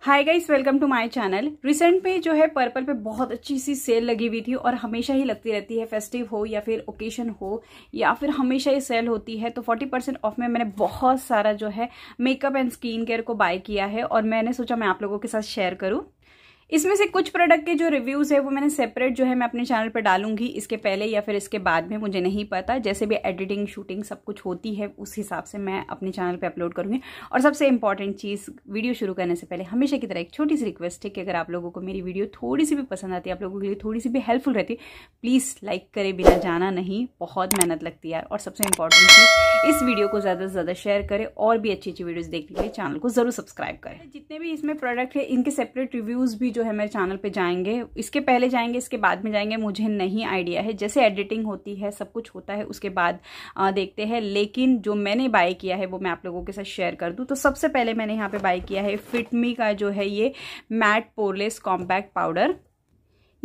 hi guys welcome to my channel recent पे जो है पर्पल पे बहुत अच्छी सी सेल लगी हुई थी और हमेशा ही लगती रहती है फेस्टिव हो या फिर ओकेशन हो या फिर हमेशा ही सेल होती है तो 40 परसेंट ऑफ में मैंने बहुत सारा जो है मेकअप एंड स्किन केयर को बाय किया है और मैंने सोचा मैं आप लोगों के साथ शेयर करूँ इसमें से कुछ प्रोडक्ट के जो रिव्यूज़ है वो मैंने सेपरेट जो है मैं अपने चैनल पर डालूंगी इसके पहले या फिर इसके बाद में मुझे नहीं पता जैसे भी एडिटिंग शूटिंग सब कुछ होती है उस हिसाब से मैं अपने चैनल पे अपलोड करूँगी और सबसे इंपॉर्टेंट चीज़ वीडियो शुरू करने से पहले हमेशा की तरह एक छोटी सी रिक्वेस्ट है कि अगर आप लोगों को मेरी वीडियो थोड़ी सी भी पसंद आती है आप लोगों के लिए थोड़ी सी भी हेल्पफुल रहती है प्लीज़ लाइक करे बिना जाना नहीं बहुत मेहनत लगती है यार और सबसे इंपॉर्टेंट चीज़ इस वीडियो को ज़्यादा से ज़्यादा शेयर करें और भी अच्छी अच्छी वीडियोज़ देखने के लिए चैनल को ज़रूर सब्सक्राइब करें जितने भी इसमें प्रोडक्ट है इनके सेपरेट रिव्यूज़ भी जो है मेरे चैनल पे जाएंगे इसके पहले जाएंगे इसके बाद में जाएंगे मुझे नहीं आइडिया है जैसे एडिटिंग होती है सब कुछ होता है उसके बाद आ, देखते हैं लेकिन जो मैंने बाय किया है वो मैं आप लोगों के साथ शेयर कर दूँ तो सबसे पहले मैंने यहाँ पर बाय किया है फिटमी का जो है ये मैट पोरलेस कॉम्पैक्ट पाउडर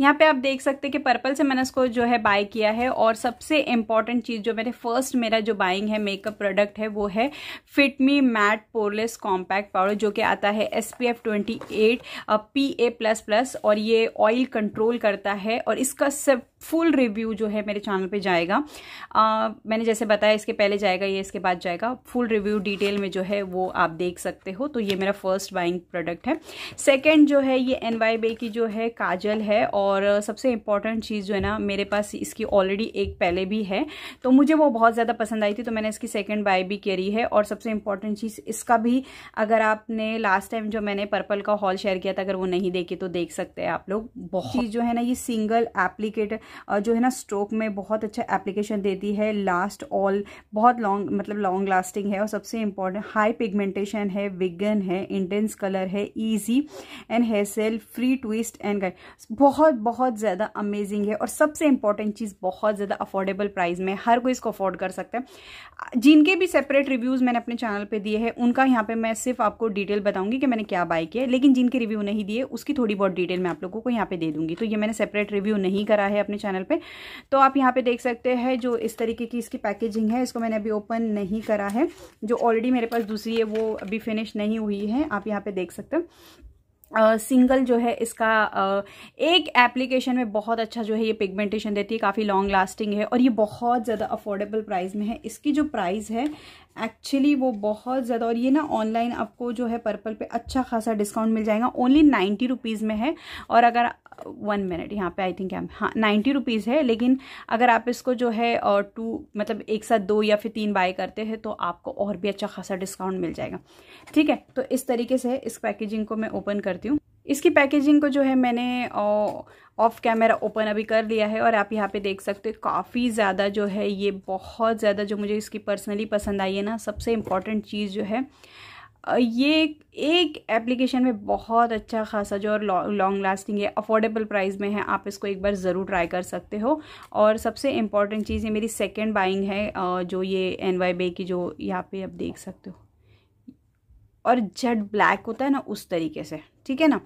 यहाँ पे आप देख सकते हैं कि पर्पल से मैंने इसको जो है बाय किया है और सबसे इम्पॉर्टेंट चीज़ जो मेरे फर्स्ट मेरा जो बाइंग है मेकअप प्रोडक्ट है वो है Fit Me matte poreless compact powder जो कि आता है S P F twenty eight P A plus plus और ये ऑयल कंट्रोल करता है और इसका सब फुल रिव्यू जो है मेरे चैनल पे जाएगा आ, मैंने जैसे बताया इसके पहले जाएगा ये इसके बाद जाएगा फुल रिव्यू डिटेल में जो है वो आप देख सकते हो तो ये मेरा फर्स्ट बाइंग प्रोडक्ट है सेकेंड जो है ये एन वाई बे की जो है काजल है और और सबसे इम्पॉर्टेंट चीज़ जो है ना मेरे पास इसकी ऑलरेडी एक पहले भी है तो मुझे वो बहुत ज़्यादा पसंद आई थी तो मैंने इसकी सेकेंड बाय भी करी है और सबसे इम्पॉर्टेंट चीज़ इसका भी अगर आपने लास्ट टाइम जो मैंने पर्पल का हॉल शेयर किया था अगर वो नहीं देखे तो देख सकते हैं आप लोग बहुत चीज़ जो है ना ये सिंगल एप्लीकेट जो है ना स्ट्रोक में बहुत अच्छा एप्लीकेशन देती है लास्ट ऑल बहुत लॉन्ग मतलब लॉन्ग लास्टिंग है और सबसे इम्पॉर्टेंट हाई पिगमेंटेशन है विगन है इंटेंस कलर है easy and hair sell free twist and बहुत बहुत बहुत ज़्यादा अमेजिंग है और सबसे इंपॉर्टेंट चीज़ बहुत ज़्यादा अफोर्डेबल प्राइस में हर कोई इसको अफोर्ड कर सकता है जिनके भी सेपरेट रिव्यूज़ मैंने अपने चैनल पे दिए हैं उनका यहाँ पे मैं सिर्फ आपको डिटेल बताऊंगी कि मैंने क्या बाय किया लेकिन जिनके रिव्यू नहीं दिए उसकी थोड़ी बहुत डिटेल मैं आप लोगों को यहाँ पर दे दूँगी तो ये मैंने सेपरेट रिव्यू नहीं करा है अपने चैनल पर तो आप यहाँ पर देख सकते हैं जो इस तरीके की इसकी पैकेजिंग है इसको मैंने अभी ओपन नहीं करा है जो ऑलरेडी मेरे पास दूसरी है वो अभी फिनिश नहीं हुई है आप यहाँ पर देख सकते हैं सिंगल uh, जो है इसका uh, एक एप्लीकेशन में बहुत अच्छा जो है ये पिगमेंटेशन देती है काफ़ी लॉन्ग लास्टिंग है और ये बहुत ज़्यादा अफोर्डेबल प्राइस में है इसकी जो प्राइस है एक्चुअली वो बहुत ज़्यादा और ये ना ऑनलाइन आपको जो है पर्पल पे अच्छा खासा डिस्काउंट मिल जाएगा ओनली नाइन्टी रुपीज़ में है और अगर वन मिनट यहाँ पे आई थिंक हाँ नाइन्टी रुपीज़ है लेकिन अगर आप इसको जो है और टू मतलब एक साथ दो या फिर तीन बाय करते हैं तो आपको और भी अच्छा खासा डिस्काउंट मिल जाएगा ठीक है तो इस तरीके से इस पैकेजिंग को मैं ओपन करती हूँ इसकी पैकेजिंग को जो है मैंने ऑफ कैमरा ओपन अभी कर लिया है और आप यहाँ पे देख सकते हो काफ़ी ज़्यादा जो है ये बहुत ज़्यादा जो मुझे इसकी पर्सनली पसंद आई है ना सबसे इम्पॉर्टेंट चीज़ जो है ये एक एप्लीकेशन में बहुत अच्छा खासा जो और लॉन्ग लास्टिंग है अफोर्डेबल प्राइस में है आप इसको एक बार ज़रूर ट्राई कर सकते हो और सबसे इम्पॉर्टेंट चीज़ ये मेरी सेकेंड बाइंग है जो ये एन वाई बे की जो यहाँ पे आप देख सकते हो और जेड ब्लैक होता है ना उस तरीके से ठीक है ना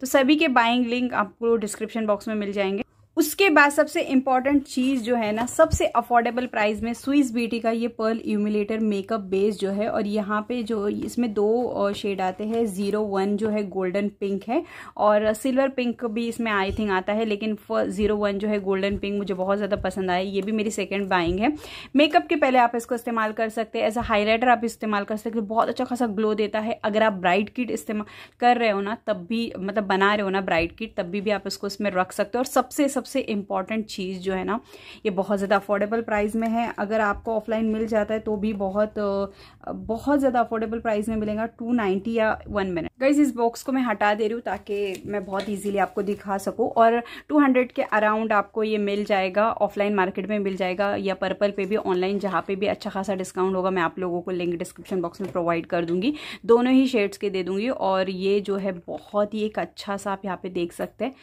तो सभी के बाइंग लिंक आपको डिस्क्रिप्शन बॉक्स में मिल जाएंगे उसके बाद सबसे इम्पॉर्टेंट चीज़ जो है ना सबसे अफोर्डेबल प्राइस में स्विस बीटी का ये पर्ल यूमिलेटर मेकअप बेस जो है और यहाँ पे जो इसमें दो शेड आते हैं ज़ीरो वन जो है गोल्डन पिंक है और सिल्वर पिंक भी इसमें आई थिंक आता है लेकिन ज़ीरो वन जो है गोल्डन पिंक मुझे बहुत ज़्यादा पसंद आया ये भी मेरी सेकेंड बाइंग है मेकअप के पहले आप इसको इस्तेमाल कर सकते हैं एज अ हाईलाइटर आप इस्तेमाल कर सकते बहुत अच्छा खासा ग्लो देता है अगर आप ब्राइट किट इस्तेमाल कर रहे हो ना तब भी मतलब बना रहे हो ना ब्राइट किट तब भी, भी आप इसको इसमें रख सकते हो और सबसे सबसे सबसे इम्पॉर्टेंट चीज़ जो है ना ये बहुत ज़्यादा अफोर्डेबल प्राइस में है अगर आपको ऑफलाइन मिल जाता है तो भी बहुत बहुत ज़्यादा अफोर्डेबल प्राइस में मिलेगा टू नाइन्टी या वन मिनट गाइज इस बॉक्स को मैं हटा दे रही हूँ ताकि मैं बहुत ईजिली आपको दिखा सकूँ और टू हंड्रेड के अराउंड आपको ये मिल जाएगा ऑफलाइन मार्केट में मिल जाएगा या पर्पल पर भी ऑनलाइन जहाँ पर भी अच्छा खासा डिस्काउंट होगा मैं आप लोगों को लिंक डिस्क्रिप्शन बॉक्स में प्रोवाइड कर दूंगी दोनों ही शेड्स के दे दूंगी और ये जो है बहुत ही एक अच्छा सा आप यहाँ पे देख सकते हैं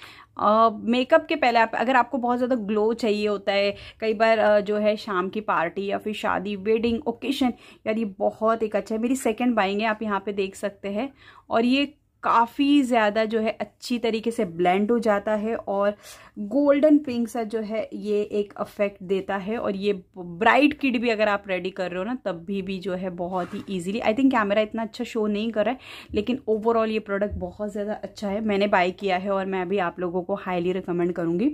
मेकअप के पहले आप अगर आपको बहुत ज़्यादा ग्लो चाहिए होता है कई बार जो है शाम की पार्टी या फिर शादी वेडिंग ओकेशन यार ये बहुत एक अच्छा है मेरी सेकेंड बाइंग है आप यहाँ पर देख सकते हैं और ये काफ़ी ज़्यादा जो है अच्छी तरीके से ब्लेंड हो जाता है और गोल्डन पिंक सा जो है ये एक अफेक्ट देता है और ये ब्राइट किड भी अगर आप रेडी कर रहे हो ना तब भी भी जो है बहुत ही इजीली आई थिंक कैमरा इतना अच्छा शो नहीं कर रहा है लेकिन ओवरऑल ये प्रोडक्ट बहुत ज़्यादा अच्छा है मैंने बाय किया है और मैं अभी आप लोगों को हाईली रिकमेंड करूँगी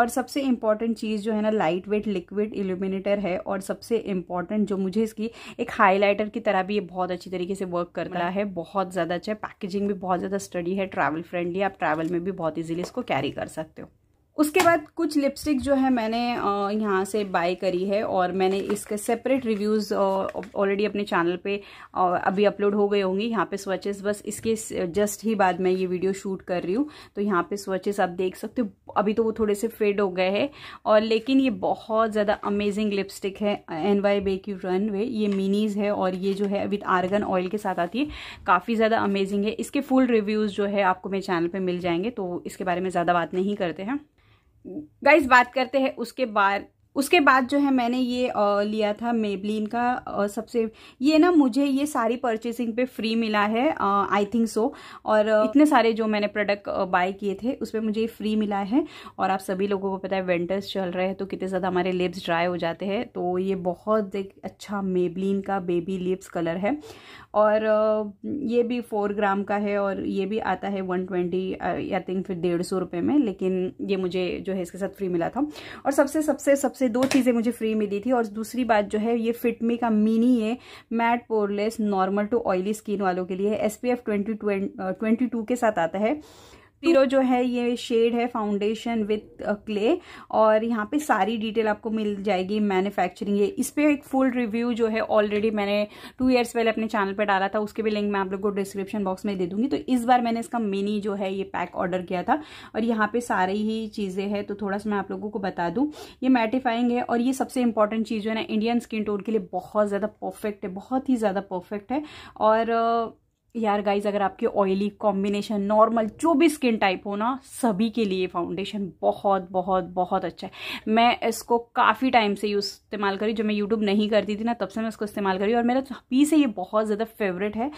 और सबसे इम्पॉर्टेंट चीज़ जो है ना लाइट वेट लिक्विड इल्यूमिनेटर है और सबसे इम्पॉर्टेंट जो मुझे इसकी एक हाईलाइटर की तरह भी ये बहुत अच्छी तरीके से वर्क करता है बहुत ज़्यादा अच्छा है पैकेजिंग भी बहुत ज़्यादा स्टडी है ट्रैवल फ्रेंडली आप ट्रैवल में भी बहुत ईजिली इसको कैरी कर सकते हो उसके बाद कुछ लिपस्टिक जो है मैंने यहाँ से बाय करी है और मैंने इसके सेपरेट रिव्यूज़ ऑलरेडी अपने चैनल पे अभी अपलोड हो गए होंगे यहाँ पे स्वचेस बस इसके जस्ट ही बाद मैं ये वीडियो शूट कर रही हूँ तो यहाँ पे स्वचेस आप देख सकते हो अभी तो वो थोड़े से फेड हो गए हैं और लेकिन ये बहुत ज़्यादा अमेजिंग लिपस्टिक है एन वाई बे की रन वे ये मिनीज़ है और ये जो है विथ आर्गन ऑयल के साथ आती है काफ़ी ज़्यादा अमेजिंग है इसके फुल रिव्यूज़ जो है आपको मेरे चैनल पर मिल जाएंगे तो इसके बारे में ज़्यादा बात नहीं करते हैं गाइज बात करते हैं उसके बाद उसके बाद जो है मैंने ये लिया था मेबलिन का सबसे ये ना मुझे ये सारी परचेसिंग पे फ्री मिला है आई थिंक सो और इतने सारे जो मैंने प्रोडक्ट बाय किए थे उस पर मुझे फ्री मिला है और आप सभी लोगों को पता है विंटर्स चल रहे हैं तो कितने ज़्यादा हमारे लिप्स ड्राई हो जाते हैं तो ये बहुत एक अच्छा मेबलिन का बेबी लिप्स कलर है और ये भी फोर ग्राम का है और ये भी आता है वन ट्वेंटी आई थिंक फिर डेढ़ सौ रुपये में लेकिन ये मुझे जो है इसके साथ फ्री मिला था और सबसे सबसे सबसे से दो चीज़ें मुझे फ्री मिली थी और दूसरी बात जो है ये फिटमी का मिनी है matte poreless normal to oily skin वालों के लिए एस पी एफ ट्वेंटी के साथ आता है जीरो जो है ये शेड है फाउंडेशन विथ क्ले और यहाँ पे सारी डिटेल आपको मिल जाएगी मैन्युफैक्चरिंग ये इस पर एक फुल रिव्यू जो है ऑलरेडी मैंने टू ईयर्स पहले अपने चैनल पर डाला था उसके भी लिंक मैं आप लोग को डिस्क्रिप्शन बॉक्स में दे दूंगी तो इस बार मैंने इसका मिनी जो है ये पैक ऑर्डर किया था और यहाँ पे सारी ही चीज़ें हैं तो थोड़ा सा मैं आप लोगों को बता दूँ ये मैटिफाइंग है और ये सबसे इंपॉर्टेंट चीज़ जो है ना इंडियन स्किन टोन के लिए बहुत ज़्यादा परफेक्ट है बहुत ही ज़्यादा परफेक्ट है और uh, यार गाइज अगर आपके ऑयली कॉम्बिनेशन नॉर्मल जो भी स्किन टाइप हो ना सभी के लिए फाउंडेशन बहुत बहुत बहुत अच्छा है मैं इसको काफ़ी टाइम से यूज़ इस्तेमाल करी जब मैं यूट्यूब नहीं करती थी ना तब से मैं इसको इस्तेमाल करी और मेरा अभी से ये बहुत ज़्यादा फेवरेट है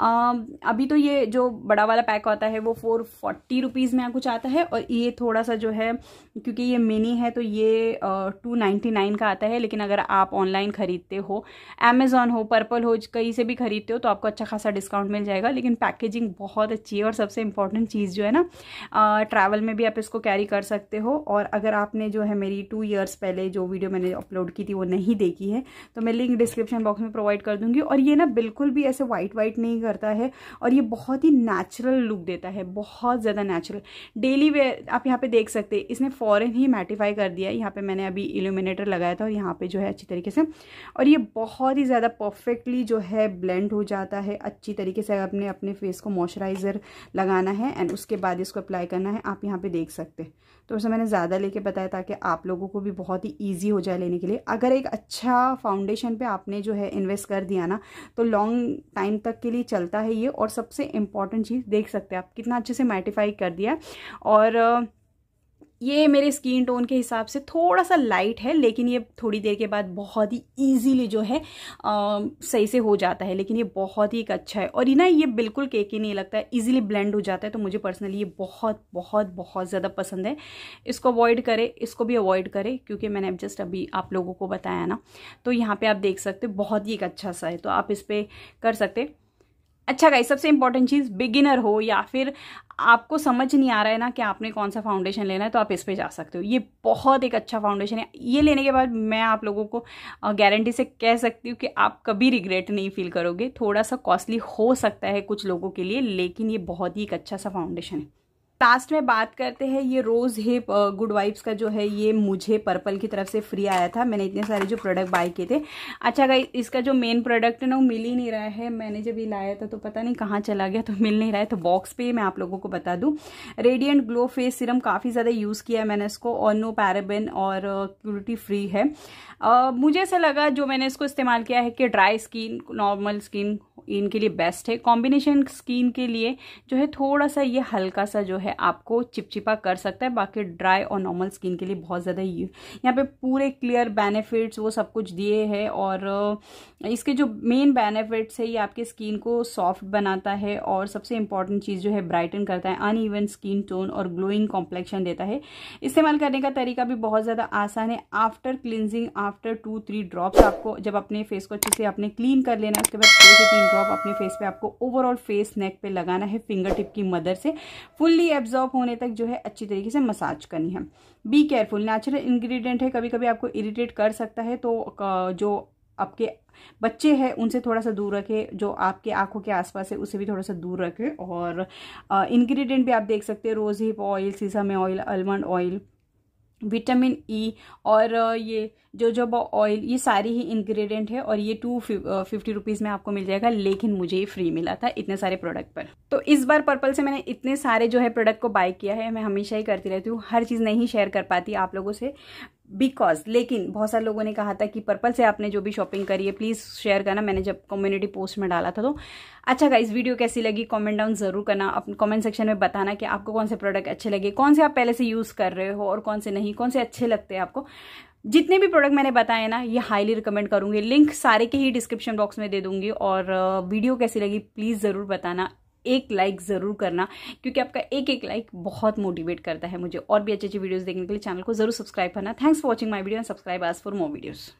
आ, अभी तो ये जो बड़ा वाला पैक आता है वो फोर फोर्टी रुपीज़ में कुछ आता है और ये थोड़ा सा जो है क्योंकि ये मिनी है तो ये टू नाइन्टी नाइन का आता है लेकिन अगर आप ऑनलाइन ख़रीदते हो अमेज़ॉन हो पर्पल हो कहीं से भी ख़रीदते हो तो आपको अच्छा खासा डिस्काउंट मिल जाएगा लेकिन पैकेजिंग बहुत अच्छी है और सबसे इंपॉर्टेंट चीज़ जो है ना ट्रैवल में भी आप इसको कैरी कर सकते हो और अगर आपने जो है मेरी टू ईयर्स पहले जो वीडियो मैंने अपलोड की थी वो नहीं देखी है तो मैं लिंक डिस्क्रिप्शन बॉक्स में प्रोवाइड कर दूँगी और ये ना बिल्कुल भी ऐसे वाइट वाइट नहीं करता है और ये बहुत ही नेचुरल लुक देता है बहुत ज़्यादा नेचुरल डेली वेयर आप यहाँ पर देख सकते हैं इसने फ़ॉरन ही मैटिफाई कर दिया यहाँ पर मैंने अभी इल्यूमिनेटर लगाया था और यहाँ पर जो है अच्छी तरीके से और ये बहुत ही ज़्यादा परफेक्टली जो है ब्लेंड हो जाता है अच्छी तरीके से से अपने अपने फेस को मॉइस्चराइज़र लगाना है एंड उसके बाद इसको अप्लाई करना है आप यहाँ पे देख सकते हैं तो उसे मैंने ज़्यादा लेके बताया ताकि आप लोगों को भी बहुत ही ईजी हो जाए लेने के लिए अगर एक अच्छा फाउंडेशन पर आपने जो है इन्वेस्ट कर दिया ना तो लॉन्ग टाइम तक के लिए चलता है ये और सबसे इम्पॉर्टेंट चीज़ देख सकते हैं आप कितना अच्छे से मैटिफाई कर दिया और ये मेरे स्किन टोन के हिसाब से थोड़ा सा लाइट है लेकिन ये थोड़ी देर के बाद बहुत ही इजीली जो है आ, सही से हो जाता है लेकिन ये बहुत ही एक अच्छा है और ये ना ये बिल्कुल केक ही नहीं लगता है ईजिली ब्लेंड हो जाता है तो मुझे पर्सनली ये बहुत बहुत बहुत ज़्यादा पसंद है इसको अवॉइड करें इसको भी अवॉइड करें क्योंकि मैंने जस्ट अभी आप लोगों को बताया ना तो यहाँ पर आप देख सकते बहुत ही एक अच्छा सा है तो आप इस पर कर सकते अच्छा गाइस सबसे इंपॉर्टेंट चीज़ बिगिनर हो या फिर आपको समझ नहीं आ रहा है ना कि आपने कौन सा फाउंडेशन लेना है तो आप इस पे जा सकते हो ये बहुत एक अच्छा फाउंडेशन है ये लेने के बाद मैं आप लोगों को गारंटी से कह सकती हूँ कि आप कभी रिग्रेट नहीं फील करोगे थोड़ा सा कॉस्टली हो सकता है कुछ लोगों के लिए लेकिन ये बहुत ही एक अच्छा सा फाउंडेशन है लास्ट में बात करते हैं ये रोज़ हिप गुड वाइब्स का जो है ये मुझे पर्पल की तरफ से फ्री आया था मैंने इतने सारे जो प्रोडक्ट बाय किए थे अच्छा गाई इसका जो मेन प्रोडक्ट है ना वो मिल ही नहीं रहा है मैंने जब ये लाया था तो पता नहीं कहाँ चला गया तो मिल नहीं रहा है तो बॉक्स पे मैं आप लोगों को बता दूँ रेडियंट ग्लो फेस सिरम काफ़ी ज़्यादा यूज़ किया है मैंने इसको और नो पैराबेन और क्यूरिटी फ्री है मुझे ऐसा लगा जो मैंने इसको इस्तेमाल किया है कि ड्राई स्किन नॉर्मल स्किन इनके लिए बेस्ट है कॉम्बिनेशन स्किन के लिए जो है थोड़ा सा ये हल्का सा जो है आपको चिपचिपा कर सकता है बाकी ड्राई और नॉर्मल स्किन के लिए बहुत ज़्यादा यहाँ पे पूरे क्लियर बेनिफिट्स वो सब कुछ दिए हैं और इसके जो मेन बेनिफिट्स है ये आपके स्किन को सॉफ्ट बनाता है और सबसे इंपॉर्टेंट चीज़ जो है ब्राइटन करता है अन स्किन टोन और ग्लोइंग कॉम्प्लेक्शन देता है इस्तेमाल करने का तरीका भी बहुत ज़्यादा आसान है after cleansing after after two three drops आपको जब अपने फेस को अच्छे से आपने क्लीन कर लेना है उसके बाद दो से तीन ड्रॉप अपने फेस पे आपको ओवरऑल फेस नेक पे लगाना है फिंगर टिप की मदद से फुल्ली एब्जॉर्ब होने तक जो है अच्छी तरीके से मसाज करनी है बी केयरफुल नेचुरल इन्ग्रीडियंट है कभी कभी आपको इरीटेट कर सकता है तो जो आपके बच्चे हैं उनसे थोड़ा सा दूर रखें जो आपके आंखों के आसपास है उसे भी थोड़ा सा दूर रखें और इंग्रेडिएंट भी आप देख सकते हैं rose hip oil sesame oil almond oil vitamin E e और ये जो जो ऑयल ये सारी ही इंग्रेडिएंट है और ये टू फिफ्टी रुपीज़ में आपको मिल जाएगा लेकिन मुझे ये फ्री मिला था इतने सारे प्रोडक्ट पर तो इस बार पर्पल से मैंने इतने सारे जो है प्रोडक्ट को बाय किया है मैं हमेशा ही करती रहती हूँ हर चीज़ नहीं शेयर कर पाती आप लोगों से बिकॉज लेकिन बहुत सारे लोगों ने कहा था कि पर्पल से आपने जो भी शॉपिंग करी है प्लीज़ शेयर करना मैंने जब कम्युनिटी पोस्ट में डाला था तो अच्छा गाइज इस वीडियो कैसी लगी कमेंट डाउन ज़रूर करना अपने कॉमेंट सेक्शन में बताना कि आपको कौन से प्रोडक्ट अच्छे लगे कौन से आप पहले से यूज़ कर रहे हो और कौन से नहीं कौन से अच्छे लगते हैं आपको जितने भी प्रोडक्ट मैंने बताए ना ये हाईली रिकमेंड करूँगी लिंक सारे के ही डिस्क्रिप्शन बॉक्स में दे दूंगी और वीडियो कैसी लगी प्लीज़ ज़रूर बताना एक लाइक ज़रूर करना क्योंकि आपका एक एक लाइक बहुत मोटिवेट करता है मुझे और भी अच्छे अच्छे वीडियोज़ देखने के लिए चैनल को जरूर सब्सक्राइब करना thanks for watching my video and subscribe आज फॉर मोर वीडियोज़